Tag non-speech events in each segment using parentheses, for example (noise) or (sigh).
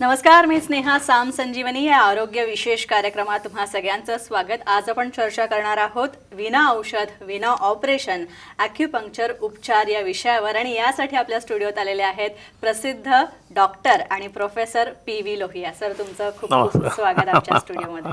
नमस्कार मी स्नेहा साम संजीवनी या आरोग्य विशेष कार्यक्रमात तुम्हा सगळ्यांचं स्वागत आज आपण चर्चा करणार आहोत विना औषध विना ऑपरेशन ॲक्युपंक्चर उपचार या विषयावर आणि यासाठी आपल्या स्टुडिओत आलेले आहेत प्रसिद्ध डॉक्टर आणि professor P V Lohia sir तुमचं खूप खूप स्वागत आमच्या स्टुडिओमध्ये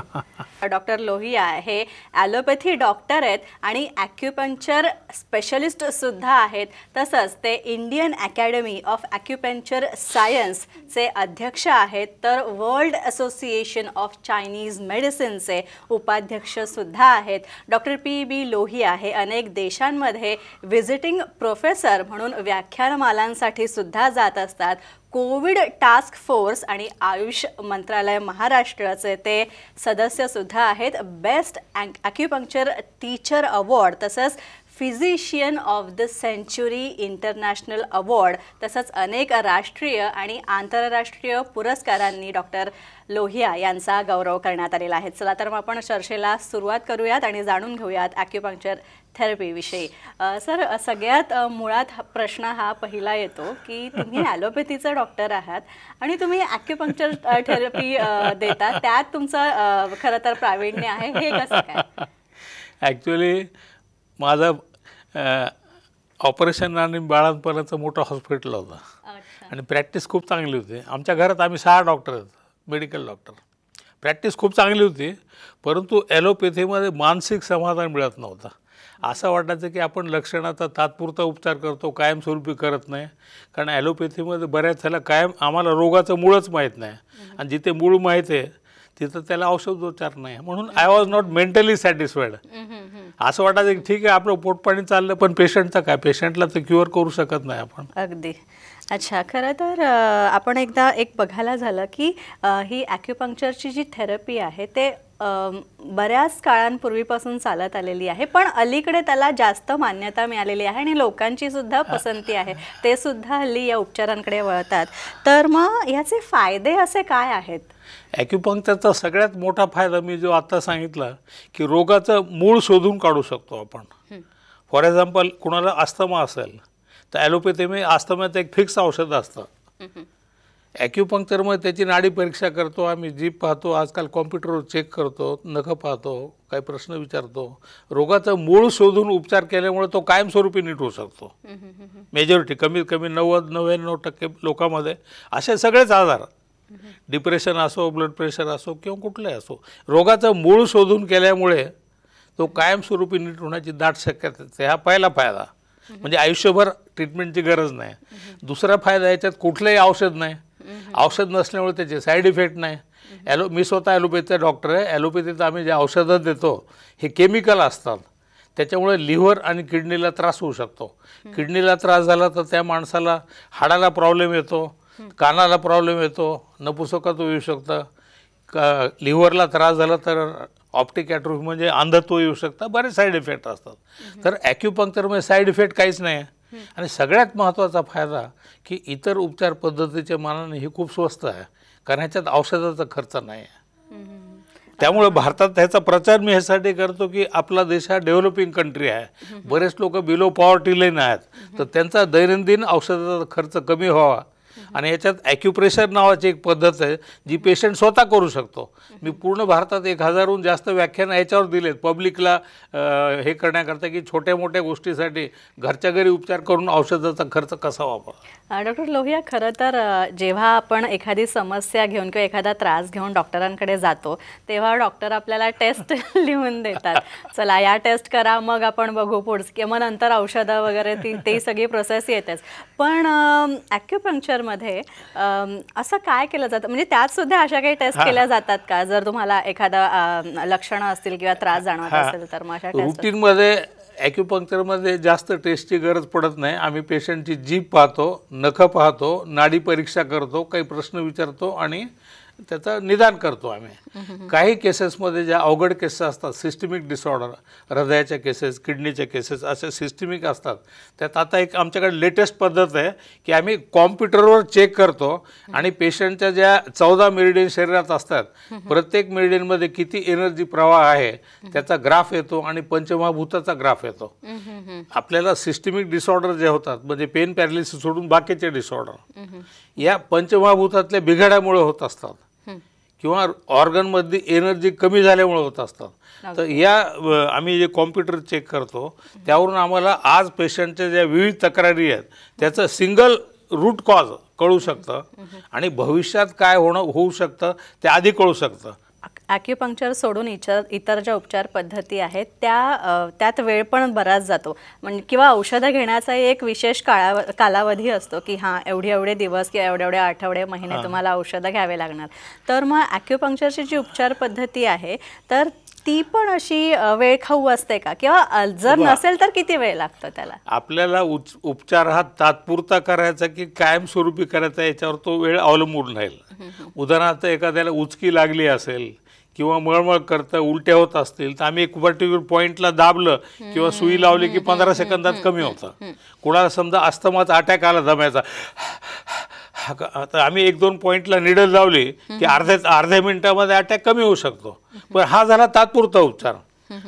डॉक्टर लोहिया हे ॲलोपॅथी डॉक्टर आहेत आणि ॲक्युपंक्चर स्पेशलिस्टसुद्धा आहेत तसंच ते इंडियन अकॅडमी ऑफ ॲक्युपंक्चर सायन्सचे अध्यक्ष आहेत तर वर्ल्ड असोसिएशन ऑफ चायनीज मेडिसिनचे उपाध्यक्षसुद्धा आहेत डॉक्टर पी बी लोहिया हे अनेक देशांमध्ये व्हिजिटिंग प्रोफेसर म्हणून व्याख्यानमालांसाठी सुद्धा जात असतात कोविड टास्क फोर्स आणि आयुष मंत्रालय महाराष्ट्राचे ते सदस्य सदस्यसुद्धा आहेत बेस्ट अँक ॲक्युपंक्चर टीचर अवॉर्ड तसंच physician of the century international award तसंच अनेक राष्ट्रीय आणि आंतरराष्ट्रीय पुरस्कारांनी डॉक्टर लोहिया यांचा गौरव करण्यात आलेला आहे चला तर मग आपण चर्चेला सुरुवात करूयात आणि जाणून घेऊयात ॲक्युपंक्चर थेरपीविषयी सर सगळ्यात मुळात प्रश्न हा पहिला येतो की तुम्ही (laughs) ॲलोपॅथीचा डॉक्टर आहात आणि तुम्ही ॲक्युपंक्चर थेरपी देता त्यात तुमचं खरं तर प्रावीण्य आहे हे कसं काय ॲक्च्युली (laughs) माझं ऑपरेशन आणि बाळांपर्यंत मोठं हॉस्पिटल होतं आणि प्रॅक्टिस खूप चांगली होती आमच्या घरात आम्ही सहा डॉक्टर आहेत मेडिकल डॉक्टर प्रॅक्टिस खूप चांगली होती परंतु ॲलोपॅथीमध्ये मानसिक समाधान मिळत नव्हतं असं वाटायचं की आपण लक्षणाचा तात्पुरता उपचार करतो कायमस्वरूपी करत नाही कारण ॲलोपॅथीमध्ये बऱ्याच ह्याला कायम आम्हाला रोगाचं मूळच माहीत नाही आणि जिथे मूळ माहीत आहे तिथं त्याला औषधोपचार नाही म्हणून I was not mentally satisfied असं वाटायचं की ठीक आहे आपलं पोटपाणी चाललं पण पेशंटचं काय पेशंटला तर क्युअर करू शकत नाही आपण अगदी अच्छा खरं तर आपण एकदा एक बघायला झालं की ही ॲक्युपंक्चरची जी थेरपी आहे ते बऱ्याच काळांपूर्वीपासून चालत आलेली आहे पण अलीकडे त्याला जास्त मान्यता मिळालेली आहे आणि लोकांची सुद्धा पसंती आहे ते सुद्धा हल्ली या उपचारांकडे वळतात तर मग याचे फायदे असे काय आहेत ॲक्युपंक्चरचा सगळ्यात मोठा फायदा मी जो आता सांगितला की रोगाचं मूळ शोधून काढू शकतो आपण फॉर एक्झाम्पल कुणाला अस्थमा असेल तर ॲलोपॅथीमध्ये अस्थम्याचं एक फिक्स औषध असतं ॲक्युपंक्चरमध्ये त्याची नाडी परीक्षा करतो आम्ही जीप पाहतो आजकाल कॉम्प्युटरवर चेक करतो नख पाहतो काही प्रश्न विचारतो रोगाचं मूळ शोधून उपचार केल्यामुळे तो कायमस्वरूपी नीट होऊ शकतो मेजॉरिटी कमीत कमी नव्वद नव्याण्णव टक्के लोकांमध्ये असे सगळेच आजार डिप्रेशन असो ब्लड प्रेशर असो किंवा कुठलाही असो रोगाचं मूळ शोधून केल्यामुळे तो कायमस्वरूपी नीट होण्याची दाट शक्यता हा पहिला फायदा म्हणजे आयुष्यभर ट्रीटमेंटची गरज नाही दुसरा फायदा याच्यात कुठलंही औषध नाही औषध नसल्यामुळे त्याचे साईड इफेक्ट नाही ॲलो मी स्वतः ॲलोपॅथीचा डॉक्टर आहे ॲलोपॅथीत आम्ही जे औषधं देतो हे केमिकल असतात त्याच्यामुळे लिव्हर आणि किडनीला त्रास होऊ शकतो किडनीला त्रास झाला तर त्या माणसाला हाडाला प्रॉब्लेम येतो कानाला प्रॉब्लेम येतो नपुसकात येऊ शकतं का लिव्हरला त्रास झाला तर ऑप्टिक ॲट्रोफी म्हणजे अंधत्व येऊ शकतं बरेच साईड इफेक्ट असतात तर ॲक्युपंक्चरमध्ये साईड इफेक्ट काहीच नाही आणि सगळ्यात महत्त्वाचा फायदा की इतर उपचार पद्धतीच्या मानाने हे खूप स्वस्त आहे कारण ह्याच्यात औषधाचा खर्च नाही आहे त्यामुळे भारतात ह्याचा प्रचार मी ह्यासाठी करतो की आपला देश हा डेव्हलपिंग कंट्री आहे बरेच लोक बिलो पॉवर्टी लाईन आहेत तर त्यांचा दैनंदिन औषधाचा खर्च कमी व्हावा आणि याच्यात ॲक्युप्रेशर नावाची एक पद्धत आहे जी पेशंट स्वतः करू शकतो मी पूर्ण भारतात एक हजारहून जास्त व्याख्यान याच्यावर दिलेत पब्लिकला हे करण्याकरता की छोट्या मोठ्या गोष्टीसाठी घरच्या घरी उपचार करून औषधाचा खर्च कसा वापर डॉक्टर लोहिया खरं तर जेव्हा आपण एखादी समस्या घेऊन किंवा एखादा त्रास घेऊन डॉक्टरांकडे जातो तेव्हा डॉक्टर आपल्याला टेस्ट (laughs) लिहून देतात चला या टेस्ट करा मग आपण बघू पुढच किंवा नंतर औषधं वगैरे ती ते सगळी प्रोसेस येतेच पण ॲक्युपंक्चरमध्ये मध्ये असं काय केलं जातं म्हणजे त्यात सुद्धा अशा काही टेस्ट केल्या जातात का जर तुम्हाला एखादा लक्षणं असतील किंवा त्रास जाणवत असेल तर मग अशा रुटीन मध्ये मध्ये जास्त टेस्टची गरज पडत नाही आम्ही पेशंटची जीप पाहतो नखं पाहतो नाडी परीक्षा करतो काही प्रश्न विचारतो आणि त्याचं निदान करतो आम्ही काही केसेसमध्ये ज्या अवघड केसेस असतात सिस्टमिक डिसऑर्डर हृदयाच्या केसेस किडनीच्या केसेस असे सिस्टमिक असतात त्यात आता एक आमच्याकडे लेटेस्ट पद्धत आहे की आम्ही कॉम्प्युटरवर चेक करतो आणि पेशंटच्या ज्या चौदा मेरिडियन शरीरात असतात प्रत्येक मेरिडियनमध्ये किती एनर्जी प्रवाह आहे त्याचा ग्राफ येतो आणि पंचमहाभूताचा ग्राफ येतो आपल्याला सिस्टमिक डिसऑर्डर जे होतात म्हणजे पेन पॅरालिसिस सोडून बाकीचे डिसऑर्डर या पंचमहाभूतातल्या बिघाड्यामुळे होत असतात किंवा ऑर्गनमधली एनर्जी कमी झाल्यामुळे होत असतात तर या आम्ही जे कॉम्प्युटर चेक करतो त्यावरून आम्हाला आज पेशंटच्या ज्या विविध तक्रारी आहेत त्याचं सिंगल रूट कॉज कळू शकतं आणि भविष्यात काय होणं होऊ शकतं ते आधी कळू शकतं ॲक्युपंक्चर सोडून इतर इतर ज्या उपचार पद्धती आहेत त्या त्यात वेळ पण बराच जातो म्हणजे किंवा औषधं घेण्याचा एक विशेष काळा कालावधी असतो की हां एवढे एवढे दिवस किंवा एवढे एवढे आठवडे महिने तुम्हाला औषधं घ्यावे लागणार तर मग ॲक्युपंक्चरची जी उपचार पद्धती आहे तर ती पण अशी वेळ खाऊ असते का किंवा जर नसेल तर किती वेळ लागतो त्याला आपल्याला उपचार हा तात्पुरता करायचा की कायमस्वरूपी करायचा याच्यावर तो वेळ अवलंबून राहील उदाहरणार्थ एखाद्याला उचकी लागली असेल किंवा मळमळ करतं उलट्या होत असतील तर आम्ही एक पर्टिक्युलर पॉईंटला दाबलं किंवा सुई लावली की पंधरा सेकंदात कमी होतं कोणाला समजा अस्तमाचा अटॅक आला दम्याचा तर आम्ही एक दोन पॉईंटला निडल लावली की अर्ध्या अर्ध्या मिनिटामध्ये अटॅक कमी होऊ शकतो पण हा झाला तात्पुरता उपचार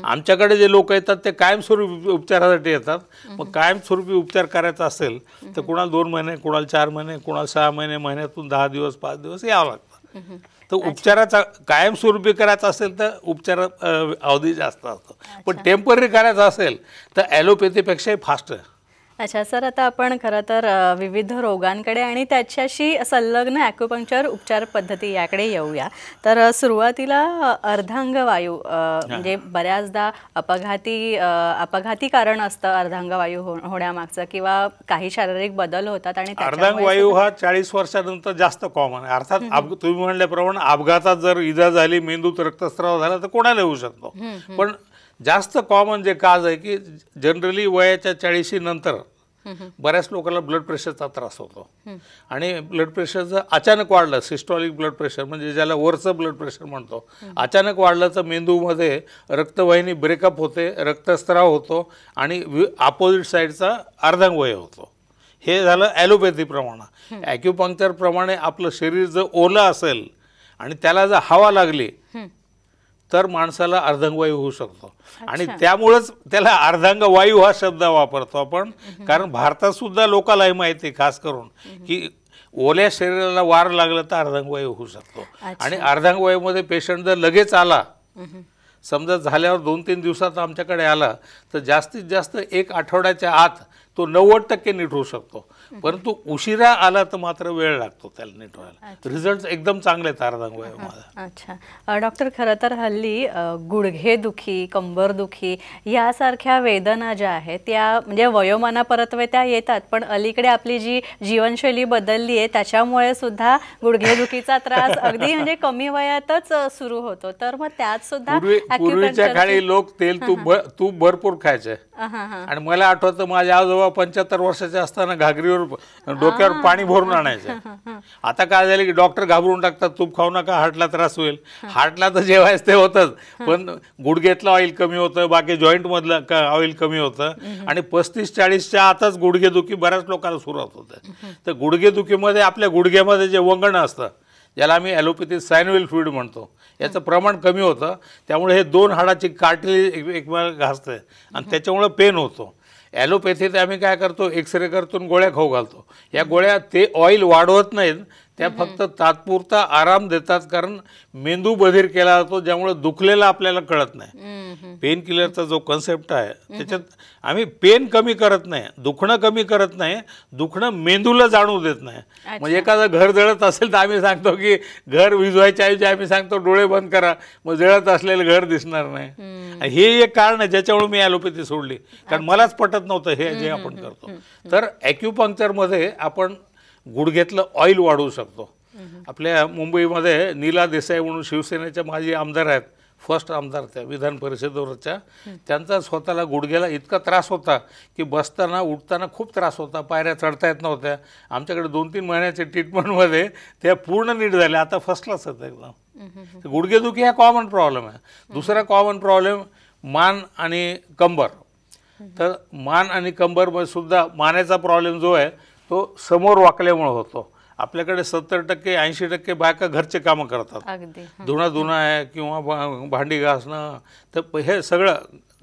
आमच्याकडे जे लोक येतात ते कायमस्वरूपी उपचारासाठी येतात मग कायमस्वरूपी उपचार करायचा असेल तर कुणाला दोन महिने कुणाला चार महिने कुणाला सहा महिने महिन्यातून दहा दिवस पाच दिवस यावं लागतं तर उपचाराचा कायमस्वरूपी करायचा असेल तर उपचार अवधी जास्त असतो पण टेम्पररी करायचा असेल तर ॲलोपॅथीपेक्षाही फास्ट अच्छा सर आता आपण खरं तर विविध रोगांकडे आणि त्याच्याशी संलग्न ॲक्युपंक्चर उपचार पद्धती याकडे येऊया तर सुरुवातीला अर्धांगवायू म्हणजे बऱ्याचदा अपघाती अपघाती कारण असतं अर्धांगवायू हो, होण्यामागचं किंवा काही शारीरिक बदल होतात आणि अर्धांगवायू हा चाळीस वर्षानंतर जास्त कॉमन आहे अर्थात तुम्ही म्हणल्याप्रमाणे अपघातात जर इजा झाली मेंदूत रक्तस्राव झाला तर कोणाला येऊ शकतो पण जास्त कॉमन जे काज आहे की जनरली वयाच्या चाळीशी नंतर बऱ्याच लोकांना ब्लड प्रेशरचा त्रास होतो आणि ब्लड प्रेशर जर अचानक वाढलं सिस्टॉलिक ब्लड प्रेशर म्हणजे ज्याला वरचं ब्लड प्रेशर म्हणतो अचानक वाढलं तर मेंदूमध्ये रक्तवाहिनी ब्रेकअप होते रक्तस्त्राव होतो आणि अपोजिट साईडचा वय होतो हे झालं ॲलोपॅथीप्रमाणे ॲक्युपंक्चरप्रमाणे आपलं शरीर जर ओलं असेल आणि त्याला जर हवा लागली तर माणसाला अर्धंगवायू होऊ शकतो आणि त्यामुळंच त्याला अर्धांगवायू हा शब्द वापरतो आपण कारण भारतात सुद्धा लोकाला हे माहिती खास करून की ओल्या शरीराला वार लागला तर अर्धांगवायू होऊ शकतो आणि अर्धांगवायूमध्ये पेशंट जर लगेच आला समजा झाल्यावर दोन तीन दिवसात आमच्याकडे आला तर जास्तीत जास्त एक आठवड्याच्या आत तो नव्वद टक्के नीट होऊ शकतो परंतु उशिरा आला तर मात्र वेळ लागतो त्याला नीट व्हायला रिझल्ट एकदम चांगले तारदांग माझा अच्छा डॉक्टर खर तर हल्ली गुडघेदुखी कंबरदुखी यासारख्या वेदना ज्या आहेत त्या म्हणजे वयोमाना त्या येतात पण अलीकडे आपली जी जीवनशैली बदलली आहे त्याच्यामुळे सुद्धा गुडघेदुखीचा त्रास अगदी म्हणजे कमी वयातच सुरू होतो तर मग त्यात सुद्धा पूर्वीच्या काळी लोक तेल तू तू भरपूर खायचे आणि मला आठवतं माझ्या आजोबा पंच्याहत्तर वर्षाचे असताना घागरीवर डोक्यावर पाणी भरून आणायचं (laughs) आता काय झालं की डॉक्टर घाबरून टाकतात तूप खाऊ नका हार्टला त्रास होईल हार्टला तर जेवायच ते होतंच पण गुडघेतलं ऑइल कमी होतं बाकी जॉईंटमधलं ऑइल कमी होतं आणि पस्तीस चाळीसच्या आताच गुडघेदुखी बऱ्याच लोकांना सुरुवात होतं तर गुडघेदुखीमध्ये आपल्या गुडघ्यामध्ये जे वंगण असतं ज्याला आम्ही ॲलोपॅथी सायनवेल फ्लुईड म्हणतो याचं प्रमाण कमी होतं त्यामुळे हे दोन हाडाची काटली एकमेक घासते आणि त्याच्यामुळं पेन होतो ॲलोपॅथीत आम्ही काय करतो एक्सरे करतो गोळ्या खाऊ घालतो या गोळ्या ते ऑइल वाढवत नाहीत त्या फक्त तात्पुरता आराम देतात कारण मेंदू बधीर केला जातो ज्यामुळे दुखलेला आपल्याला कळत नाही पेन किलरचा जो कन्सेप्ट आहे त्याच्यात आम्ही पेन कमी करत नाही दुखणं कमी करत नाही दुखणं मेंदूला जाणू देत नाही म्हणजे एखादं घर जळत असेल तर आम्ही सांगतो की घर विजवायच्या ऐवजी आम्ही सांगतो डोळे बंद करा मग जळत असलेलं घर दिसणार नाही हे एक कारण आहे ज्याच्यामुळे मी ॲलोपॅथी सोडली कारण मलाच पटत नव्हतं हे जे आपण करतो तर ॲक्युपंक्चरमध्ये आपण गुडघेतलं ऑइल वाढवू शकतो आपल्या मुंबईमध्ये नीला देसाई म्हणून शिवसेनेच्या माजी आमदार आहेत फर्स्ट आमदार त्या विधान परिषदेवरच्या त्यांचा स्वतःला गुडघ्याला इतका त्रास होता की बसताना उठताना खूप त्रास होता पायऱ्या चढता येत नव्हत्या आमच्याकडे दोन तीन महिन्याच्या ट्रीटमेंटमध्ये त्या पूर्ण नीट झाल्या आता फर्स्ट क्लास आहेत एकदम गुडघेदुखी हा कॉमन प्रॉब्लेम आहे दुसरा कॉमन प्रॉब्लेम मान आणि कंबर तर मान आणि कंबरमध्ये सुद्धा मानेचा प्रॉब्लेम जो आहे तो समोर वाकल्यामुळे होतो आपल्याकडे सत्तर टक्के ऐंशी टक्के बायका घरचे कामं करतात धुणा धुणं आहे किंवा भांडी घासणं तर हे सगळं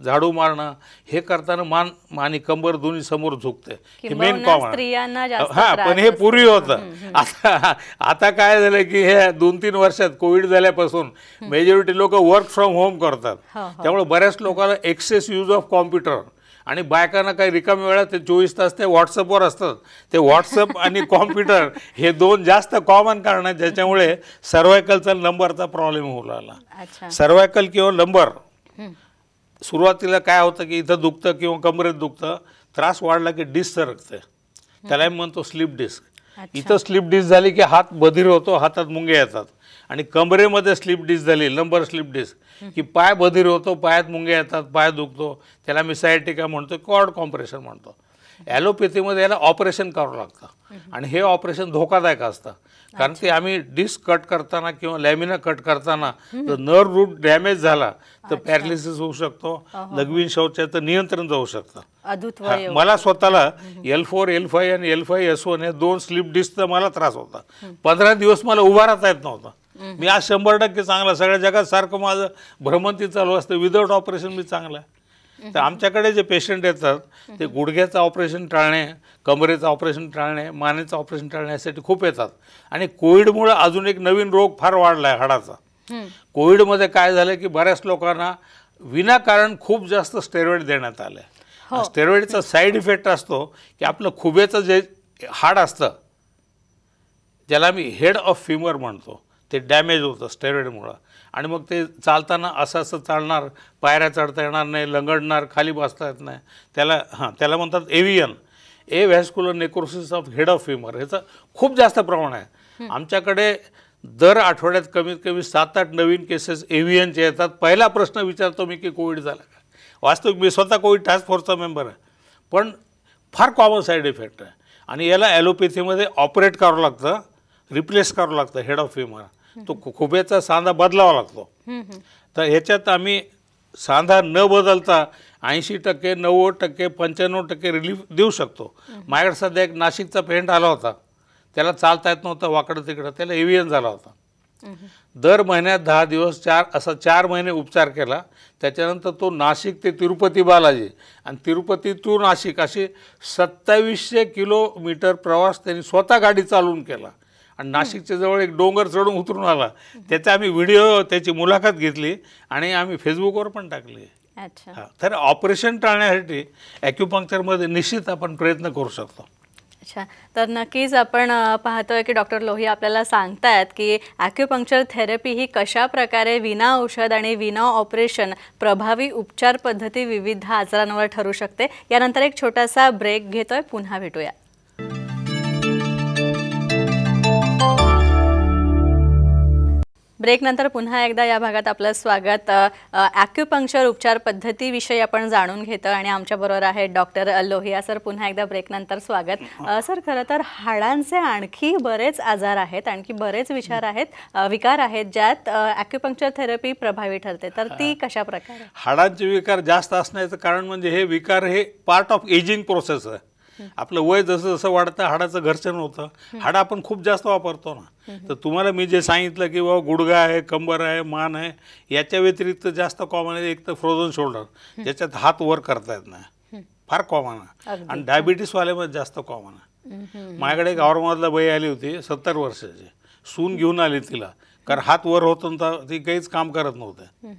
झाडू मारणं हे करताना मान आणि कंबर दोन्ही समोर झुकते हे मेन कॉमन हा पण हे पूर्वी होतं आता आता काय झालं की हे दोन तीन वर्षात कोविड झाल्यापासून मेजॉरिटी लोक वर्क फ्रॉम होम करतात हो, हो. त्यामुळे बऱ्याच लोकांना एक्सेस यूज ऑफ कॉम्प्युटर आणि बायकांना काही रिकाम वेळा ते चोवीस तास ते व्हॉट्सअपवर असतात ते व्हॉट्सअप (laughs) आणि कॉम्प्युटर हे दोन जास्त कॉमन कारण आहे ज्याच्यामुळे सर्वायकलचा नंबरचा प्रॉब्लेम होऊ लागला सर्वायकल किंवा नंबर सुरुवातीला काय होतं की इथं दुखतं किंवा कमरेत दुखतं त्रास वाढला की डिस्क सरकते त्याला म्हणतो स्लिप डिस्क इथं स्लिप डिस्क झाली की हात बधीर होतो हातात मुंगे येतात आणि कमरेमध्ये स्लिप डिस्क झाली लंबर स्लिप डिस्क की पाय बधीर होतो पायात मुंग्या येतात पाय दुखतो त्याला मी सायटिका म्हणतो कॉर्ड कॉम्प्रेशन म्हणतो ॲलोपॅथीमध्ये याला ऑपरेशन करावं लागतं आणि हे ऑपरेशन धोकादायक असतं कारण ते आम्ही डिस्क कट करताना किंवा लॅमिना कट करताना जर नर रूट डॅमेज झाला तर पॅरालिसिस होऊ शकतो लघवीन शौचाचं नियंत्रण जाऊ शकतं मला स्वतःला एल फोर एल फाय आणि एल फाय एस वन या दोन स्लिप डिस्कचा मला त्रास होता पंधरा दिवस मला उभा राहता येत नव्हता मी आज शंभर टक्के चांगला सगळ्या जगात सारखं माझं भ्रमंती चालू असतं विदाऊट ऑपरेशन मी चांगला तर आमच्याकडे जे पेशंट येतात ते गुडघ्याचं ऑपरेशन टाळणे कमरेचं ऑपरेशन टाळणे मानेचं ऑपरेशन टाळणे यासाठी खूप येतात आणि कोविडमुळे अजून एक नवीन रोग फार वाढला आहे हाडाचा कोविडमध्ये काय झालं की बऱ्याच लोकांना विनाकारण खूप जास्त स्टेरॉइड देण्यात आलं आहे स्टेरॉइडचा साईड इफेक्ट असतो की आपलं खुबेचं जे हाड असतं ज्याला आम्ही हेड ऑफ फिमर म्हणतो ते डॅमेज होतं स्टेरॉइडमुळं आणि मग ते चालताना असं असं चालणार पायऱ्या चढता येणार नाही लंगडणार खाली बसता येत नाही त्याला हां त्याला म्हणतात avian a vascular necrosis of head of femur ह्याचं खूप जास्त प्रमाण आहे आमच्याकडे दर आठवड्यात कमीत कमी सात आठ नवीन केसेस एव्हियनचे येतात पहिला प्रश्न विचारतो मी की कोविड झाला का वास्तविक मी स्वतः कोविड टास्क फोर्सचा मेंबर आहे पण फार कॉमन साईड इफेक्ट आहे आणि याला ॲलोपॅथीमध्ये ऑपरेट करावं लागतं रिप्लेस करावं लागतं हेड ऑफ फ्युमर तो खोब्याचा सांधा बदलावा लागतो तर ह्याच्यात आम्ही सांधा न बदलता ऐंशी टक्के नव्वद टक्के पंच्याण्णव टक्के रिलीफ देऊ शकतो माझ्याकडे सध्या एक नाशिकचा पेंट आला होता त्याला चालता येत नव्हता वाकडं तिकडं त्याला एव्हियन झाला होता दर महिन्यात दहा दिवस चार असा चार महिने उपचार केला त्याच्यानंतर तो नाशिक ते तिरुपती बालाजी आणि तिरुपती तू नाशिक असे सत्तावीसशे किलोमीटर प्रवास त्यांनी स्वतः गाडी चालवून केला आणि नाशिकच्या जवळ एक डोंगर चढून उतरून आला त्याचा आम्ही व्हिडिओ त्याची मुलाखत घेतली आणि आम्ही फेसबुकवर पण टाकली अच्छा तर ऑपरेशन टाळण्यासाठी ॲक्युपंक्चरमध्ये निश्चित आपण प्रयत्न करू शकतो अच्छा तर नक्कीच आपण पाहतोय की डॉक्टर लोही आपल्याला सांगतायत की ॲक्युपंक्चर थेरपी ही कशा प्रकारे विना औषध आणि विना ऑपरेशन प्रभावी उपचार पद्धती विविध आजारांवर ठरू शकते यानंतर एक छोटासा ब्रेक घेतोय पुन्हा भेटूया ब्रेक नंतर पुन्हा एकदा या भागात आपलं स्वागत ॲक्युपंक्चर उपचार पद्धतीविषयी आपण जाणून घेतो आणि आमच्याबरोबर आहेत डॉक्टर लोहिया सर पुन्हा एकदा ब्रेकनंतर स्वागत सर खरं तर हाडांचे आणखी बरेच आजार आहेत आणखी बरेच विचार आहेत विकार आहेत ज्यात ॲक्युपंक्चर थेरपी प्रभावी ठरते तर ती कशा प्रकारे हाडांचे विकार जास्त असण्याचं कारण म्हणजे हे विकार हे पार्ट ऑफ एजिंग प्रोसेस आहे आपलं वय जसं जसं वाढतं हाडाचं घर्षण होतं हाड आपण खूप जास्त वापरतो ना तर तुम्हाला मी जे सांगितलं की बाबा गुडघा आहे कंबर आहे मान आहे याच्या व्यतिरिक्त जास्त कॉमन आहे एक तर फ्रोझन शोल्डर ज्याच्यात हात वर करता येत नाही फार कॉमन आहे आणि डायबिटीसवाल्यामध्ये जास्त कॉमन आहे माझ्याकडे एक औरंगाबादला बाई आली होती सत्तर वर्षाची सून घेऊन आली तिला कारण हात वर होत नव्हता ती काहीच काम करत नव्हतं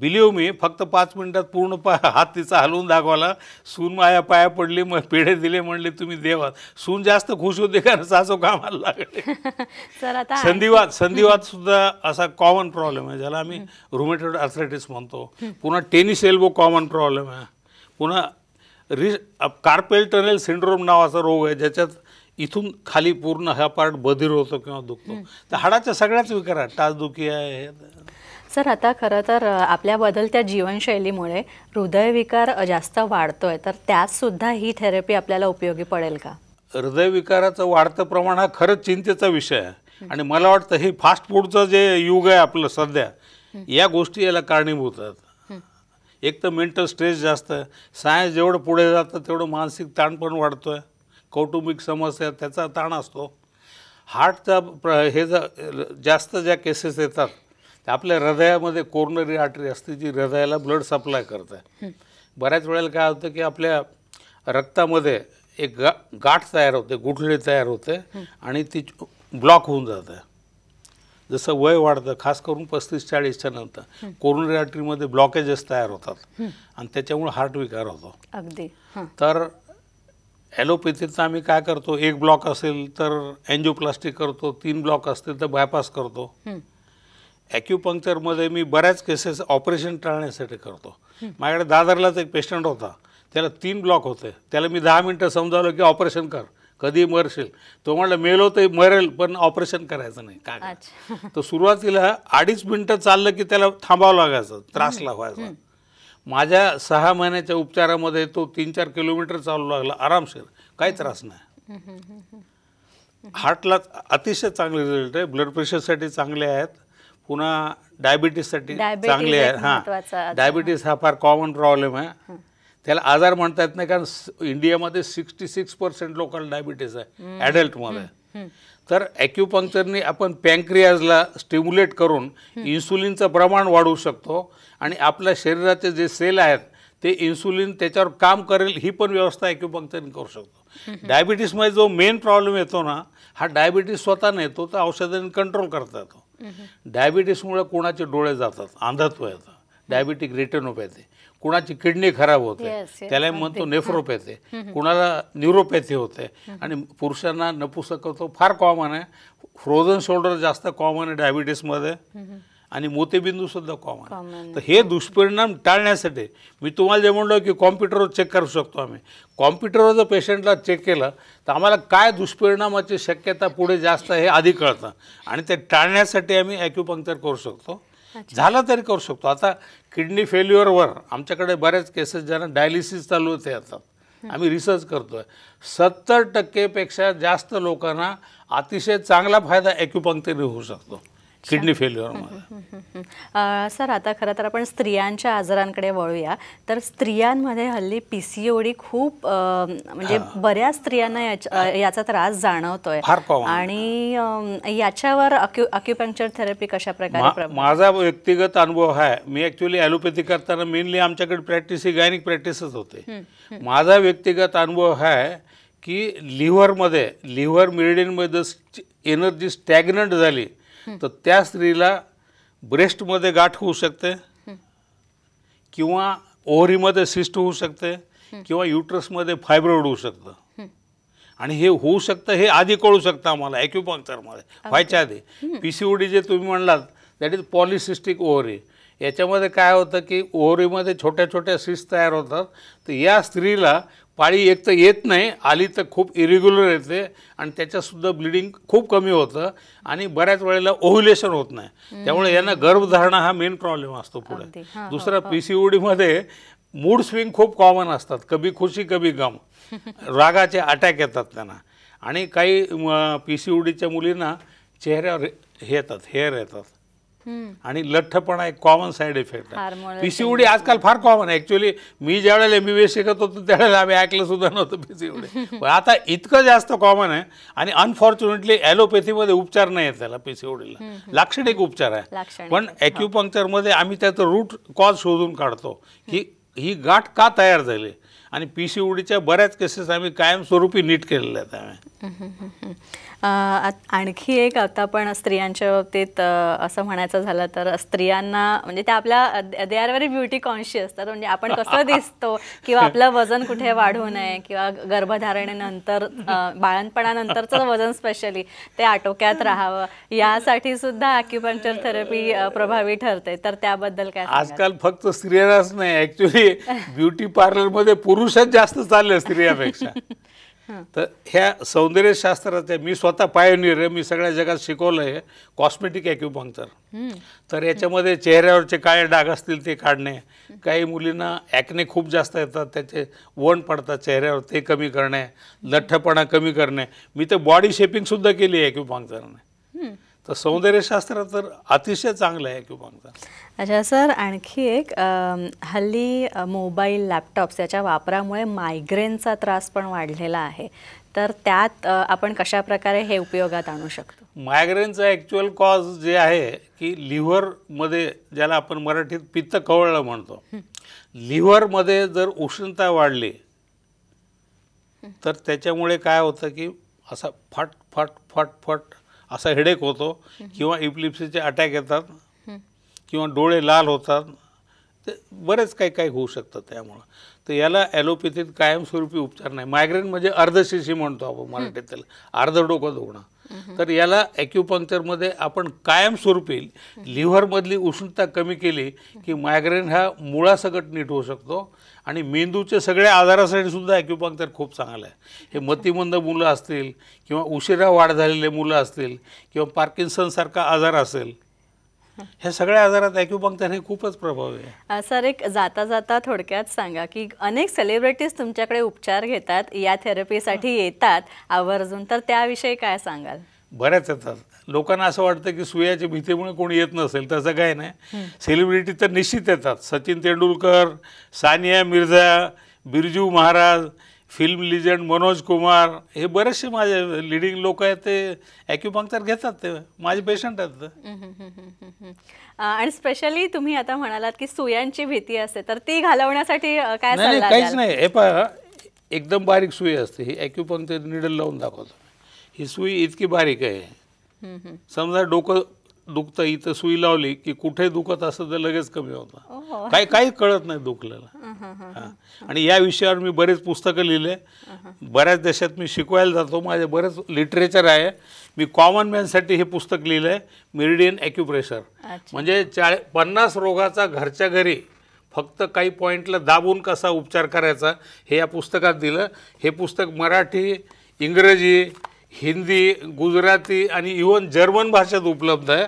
बिलीव मी फक्त पाच मिनिटात पूर्ण पा हात तिचा हलवून दाखवाला सून माया पाया पडली मग पेढे दिले म्हणले तुम्ही देवा सून जास्त खुश होते कारण सासो कामाला लागले (laughs) संधिवात संधिवात सुद्धा असा कॉमन प्रॉब्लेम आहे ज्याला आम्ही रुमेटेड अर्थरायटिस म्हणतो पुन्हा टेनिस एल्बो कॉमन प्रॉब्लेम आहे पुन्हा रि कार्पेल टनेल सिंड्रोम नावाचा रोग आहे ज्याच्यात इथून खाली पूर्ण हा पार्ट बधीर होतो किंवा दुखतो तर हाडाच्या सगळ्याच विकार आहेत टाचदुखी आहे सर आता खरं तर आपल्या बदलत्या जीवनशैलीमुळे हृदयविकार जास्त वाढतोय तर त्यातसुद्धा ही थेरपी आपल्याला उपयोगी पडेल का हृदयविकाराचं वाढतं प्रमाण हा खरंच चिंतेचा विषय आहे आणि मला वाटतं हे फास्ट फूडचं जे युग आहे आपलं सध्या या गोष्टी याला कारणीभूत आहेत एक तर मेंटल स्ट्रेस जास्त आहे सायन्स जेवढं पुढे जातं तेवढं मानसिक ताण पण वाढतो आहे कौटुंबिक समस्या त्याचा ताण असतो हार्टचा प्र हे जास्त ज्या केसेस येतात आपल्या हृदयामध्ये कोरोनरी आर्टरी असते जी हृदयाला ब्लड सप्लाय करते बऱ्याच वेळेला काय होतं की आपल्या रक्तामध्ये एक गा गाठ तयार होते गुठळी तयार होते आणि ती ब्लॉक होऊन जातं जसं वय वाढतं खास करून पस्तीस चाळीसच्या नंतर कोरोनरी आर्टरीमध्ये ब्लॉकेजेस तयार होतात आणि त्याच्यामुळे हार्ट विकार होतो अगदी तर ॲलोपॅथीचं आम्ही काय करतो एक ब्लॉक असेल तर एन्जिओप्लास्टिक करतो तीन ब्लॉक असतील तर बायपास करतो मध्ये मी बऱ्याच केसेस ऑपरेशन टाळण्यासाठी करतो माझ्याकडे दादरलाच एक पेशंट होता त्याला तीन ब्लॉक होते त्याला मी दहा मिनटं समजावलं की ऑपरेशन कर कधी मरशील तो म्हणलं मेलो तर मरेल पण ऑपरेशन करायचं नाही काय तर सुरुवातीला अडीच मिनटं चाललं की त्याला थांबावं लागायचं त्रास लावायचा माझ्या सहा महिन्याच्या उपचारामध्ये तो तीन चार किलोमीटर चालू लागला आरामशीर काही त्रास नाही हार्टला अतिशय चांगले रिझल्ट आहे ब्लड प्रेशरसाठी चांगले आहेत पुन्हा डायबिटीससाठी चांगले आहे हां डायबिटीस हा फार कॉमन प्रॉब्लेम आहे त्याला आजार म्हणता येत नाही कारण इंडियामध्ये sixty six percent local diabetes आहे ॲडल्टमध्ये तर ॲक्युपंक्चरनी आपण ला स्टिम्युलेट करून इन्सुलिनचं प्रमाण वाढवू शकतो आणि आपल्या शरीराचे जे सेल आहेत ते इन्सुलिन त्याच्यावर काम करेल ही पण व्यवस्था ॲक्युपंक्चरनी करू शकतो डायबिटीसमध्ये जो मेन प्रॉब्लेम येतो ना हा डायबिटीस स्वतः नाही येतो तर औषधांनी कंट्रोल करता येतो डायबिटीसमुळे कोणाचे डोळे जातात अंधत्व येतं डायबिटिक रेटनोपॅथी कुणाची किडनी खराब होते त्याला म्हणतो नेफ्रोपॅथी कुणाला न्युरोपॅथी होते आणि पुरुषांना नपुसकत्व फार कॉमन आहे फ्रोझन शोल्डर जास्त कॉमन आहे डायबिटीसमध्ये आणि सुद्धा कॉमन तर हे दुष्परिणाम टाळण्यासाठी मी तुम्हाला जे म्हणलो की कॉम्प्युटरवर चेक करू शकतो आम्ही कॉम्प्युटरवर जर पेशंटला चेक केलं तर आम्हाला काय दुष्परिणामाची शक्यता पुढे जास्त हे आधी कळतं आणि ते टाळण्यासाठी आम्ही ॲक्युपंक्चर करू शकतो झालं तरी करू शकतो आता किडनी फेल्युअरवर आमच्याकडे बऱ्याच केसेस ज्यांना डायलिसिस चालू होते आता आम्ही रिसर्च करतो आहे सत्तर टक्केपेक्षा जास्त लोकांना अतिशय चांगला फायदा ॲक्युपंक्चरने होऊ शकतो किडनी फेल्युअर सर आता खरं तर आपण स्त्रियांच्या आजारांकडे वळूया तर स्त्रियांमध्ये हल्ली पी सी ओडी खूप म्हणजे बऱ्याच स्त्रियांना याचा त्रास जाणवतोय आणि याच्यावर अक्युपंक्चर थेरपी कशा प्रकारे माझा व्यक्तिगत अनुभव आहे मी ऍक्च्युली ॲलोपॅथी करताना मेनली आमच्याकडे प्रॅक्टिस ही गायनिक प्रॅक्टिसच होते माझा व्यक्तिगत अनुभव आहे की लिव्हरमध्ये लिव्हर मिरडीनमध्ये एनर्जी स्टॅग्नंट झाली तर त्या स्त्रीला ब्रेस्टमध्ये गाठ होऊ शकते किंवा ओहरीमध्ये सिस्ट होऊ शकते किंवा युट्रसमध्ये फायब्रॉइड होऊ शकतं आणि हे होऊ शकतं हे आधी कळू शकतं आम्हाला ॲक्युपंक्चरमध्ये व्हायच्या आधी पी सी जे तुम्ही म्हणलात दॅट इज पॉलिसिस्टिक ओहरी याच्यामध्ये काय होतं की ओहरीमध्ये छोट्या छोट्या सिस्ट तयार होतात तर या स्त्रीला पाळी एक तर येत नाही आली तर खूप इरेग्युलर येते आणि त्याच्यातसुद्धा ब्लिडिंग खूप कमी होतं आणि बऱ्याच वेळेला ओव्ह्युलेशन होत नाही त्यामुळे यांना गर्भधारणा हा मेन प्रॉब्लेम असतो पुढे दुसरा पी सी ओडीमध्ये मूड स्विंग खूप कॉमन असतात कभी खुशी कभी गम (laughs) रागाचे अटॅक येतात त्यांना आणि काही पी सी ओडीच्या मुलींना चेहऱ्यावर हे येतात हेअर येतात आणि लठ्ठपणा एक कॉमन साईड इफेक्ट आहे पीसीओडी आजकाल फार कॉमन आहे ॲक्च्युली मी ज्या वेळेला एम बी बी एस शिकत होतो त्यावेळेला आम्ही ऐकलं सुद्धा नव्हतं पीसीओडी (laughs) पण आता इतकं जास्त कॉमन आहे आणि अनफॉर्च्युनेटली ॲलोपॅथीमध्ये उपचार नाही आहेत त्याला पीसीओडीला लाक्षणिक उपचार आहे पण ॲक्युपंक्चरमध्ये आम्ही त्याचं रूट कॉज शोधून काढतो की ही गाठ का तयार झाली आणि पी उडीच्या बऱ्याच केसेस आम्ही कायमस्वरूपी नीट केलेल्या आहेत आम्ही आणखी एक आता पण स्त्रियांच्या बाबतीत असं म्हणायचं झालं तर स्त्रियांना म्हणजे त्या आपल्या they are very beauty conscious तर म्हणजे आपण कसं (laughs) दिसतो किंवा आपलं वजन कुठे वाढू नये किंवा गर्भधारणेनंतर बाळणपणानंतरचं वजन स्पेशली ते आटोक्यात राहावं यासाठी सुद्धा ॲक्युपंक्चर थेरपी प्रभावी ठरते तर त्याबद्दल काय आजकाल फक्त स्त्रियांनाच नाही ऍक्च्युली ब्युटी पार्लरमध्ये पुरुषच जास्त चालले स्त्रियापेक्षा (laughs) तर ह्या सौंदर्यशास्त्राचे मी स्वतः पायोनियर आहे मी सगळ्या जगात शिकवलं आहे कॉस्मेटिक ॲक्युपंक्चर तर याच्यामध्ये चेहऱ्यावरचे काळे डाग असतील ते काढणे काही मुलींना ॲक्ने खूप जास्त येतात त्याचे वण पडतात चेहऱ्यावर ते कमी करणे लठ्ठपणा कमी करणे मी तर बॉडी शेपिंगसुद्धा केली आहे ॲक्युपंक्चरने तर सौंदर्यशास्त्र तर अतिशय चांगलं आहे किंवा अच्छा सर आणखी एक हल्ली मोबाईल लॅपटॉप्स याच्या वापरामुळे मायग्रेनचा त्रास पण वाढलेला आहे तर त्यात आपण कशा प्रकारे हे उपयोगात आणू शकतो मायग्रेनचा ॲक्च्युअल कॉज जे आहे की लिव्हरमध्ये ज्याला आपण मराठीत पित्त कवळलं म्हणतो लिव्हरमध्ये जर उष्णता वाढली तर त्याच्यामुळे काय होतं की असा फट फट फट फट असा हेडेक होतो किंवा इप्लिप्सीचे अटॅक येतात किंवा डोळे लाल होतात ते बरेच काही काही होऊ शकतं त्यामुळं तर याला ॲलोपॅथीत कायमस्वरूपी उपचार नाही मायग्रेन म्हणजे अर्धशिशी म्हणतो आपण मराठीत त्याला अर्ध डोकं दुखणं तर याला ॲक्युपंक्चरमध्ये आपण कायमस्वरूपी लिव्हरमधली उष्णता कमी केली की मायग्रेन हा मुळासकट नीट होऊ शकतो आणि मेंदूच्या सगळ्या आजारासाठी सुद्धा तर खूप चांगलं आहे हे मतिमंद मुलं असतील किंवा उशिरा वाढ झालेले मुलं असतील किंवा सारखा आजार असेल ह्या सगळ्या आजारात ॲक्युपंक्चर हे खूपच प्रभावी आहे सर एक जाता जाता थोडक्यात सांगा की अनेक सेलिब्रिटीज तुमच्याकडे उपचार घेतात या थेरपीसाठी येतात आवर्जून तर त्याविषयी काय सांगाल बऱ्याच येतात लोकांना असं वाटतं की सुयाच्या भीतीमुळे कोणी येत नसेल तसं काय नाही सेलिब्रिटी तर निश्चित येतात सचिन तेंडुलकर सानिया मिर्झा बिरजू महाराज फिल्म लिजंड मनोज कुमार हे बरेचसे माझे लिडिंग लोक आहेत ते ॲक्युपंक्चर घेतात ते माझे पेशंट आहेत आणि स्पेशली तुम्ही आता म्हणालात की सुयांची भीती असते तर ती घालवण्यासाठी काय नाही काहीच नाही हे पहा एकदम बारीक सुई असते ही ॲक्युपंक्चर निडल लावून दाखवतो ही सुई इतकी बारीक आहे समजा डोकं दुखतं इथं सुई लावली की कुठे दुखत असं तर लगेच कमी होतं काय काही कळत नाही दुखलेलं आणि या विषयावर मी बरेच पुस्तकं लिहिले बऱ्याच देशात मी शिकवायला जातो माझे बरेच लिटरेचर आहे मी कॉमन मॅनसाठी हे पुस्तक लिहिलं आहे मेरिडियन ॲक्युप्रेशर म्हणजे चाळ पन्नास रोगाचा घरच्या घरी फक्त काही पॉईंटला दाबून कसा उपचार करायचा हे या पुस्तकात दिलं हे पुस्तक मराठी इंग्रजी हिंदी गुजराती आणि इवन जर्मन भाषेत उपलब्ध आहे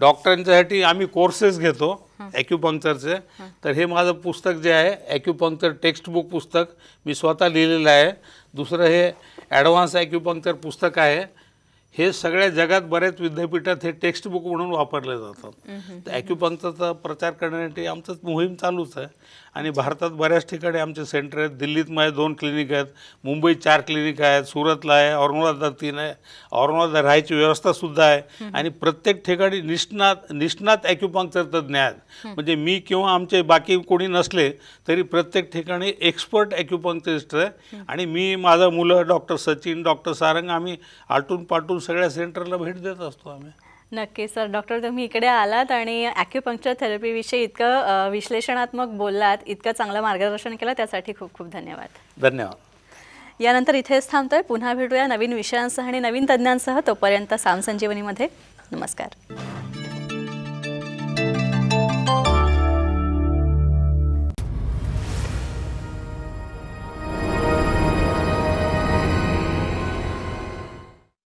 डॉक्टरांच्यासाठी आम्ही कोर्सेस घेतो ॲक्युपंक्चरचे तर हे माझं पुस्तक जे आहे ॲक्युपंक्चर टेक्स्टबुक पुस्तक मी स्वतः लिहिलेलं आहे दुसरं हे ॲडव्हान्स ॲक्युपंक्चर पुस्तक आहे हे सगळ्या जगात बऱ्याच विद्यापीठात हे टेक्स्टबुक म्हणून वापरले जातात तर ॲक्युपंक्चरचा प्रचार करण्यासाठी आमचं मोहीम चालूच आहे आणि भारतात बऱ्याच ठिकाणी आमचे सेंटर आहेत दिल्लीत माझे दोन क्लिनिक आहेत मुंबईत चार क्लिनिक आहेत सुरतला आहे औरंगाबादला तीन आहे औरंगाबादला राहायची व्यवस्थासुद्धा आहे आणि प्रत्येक ठिकाणी निष्णात निष्णात ॲक्युपंक्चर तज्ज्ञ आहेत म्हणजे मी किंवा आमचे बाकी कोणी नसले तरी प्रत्येक ठिकाणी एक्सपर्ट ॲक्युपंक्चरिस्ट आहे आणि मी माझं मुलं डॉक्टर सचिन डॉक्टर सारंग आम्ही आलटून पाटून सगळ्या सेंटरला भेट देत असतो आम्ही नक्की सर डॉक्टर तुम्ही इकडे आलात आणि ॲक्युपंक्चर थेरपीविषयी इतकं विश्लेषणात्मक बोललात इतकं चांगलं मार्गदर्शन केलं त्यासाठी खूप खूप धन्यवाद धन्यवाद यानंतर इथेच थांबतोय पुन्हा भेटूया नवीन विषयांसह आणि नवीन तज्ज्ञांसह तोपर्यंत सामसंजीवनीमध्ये नमस्कार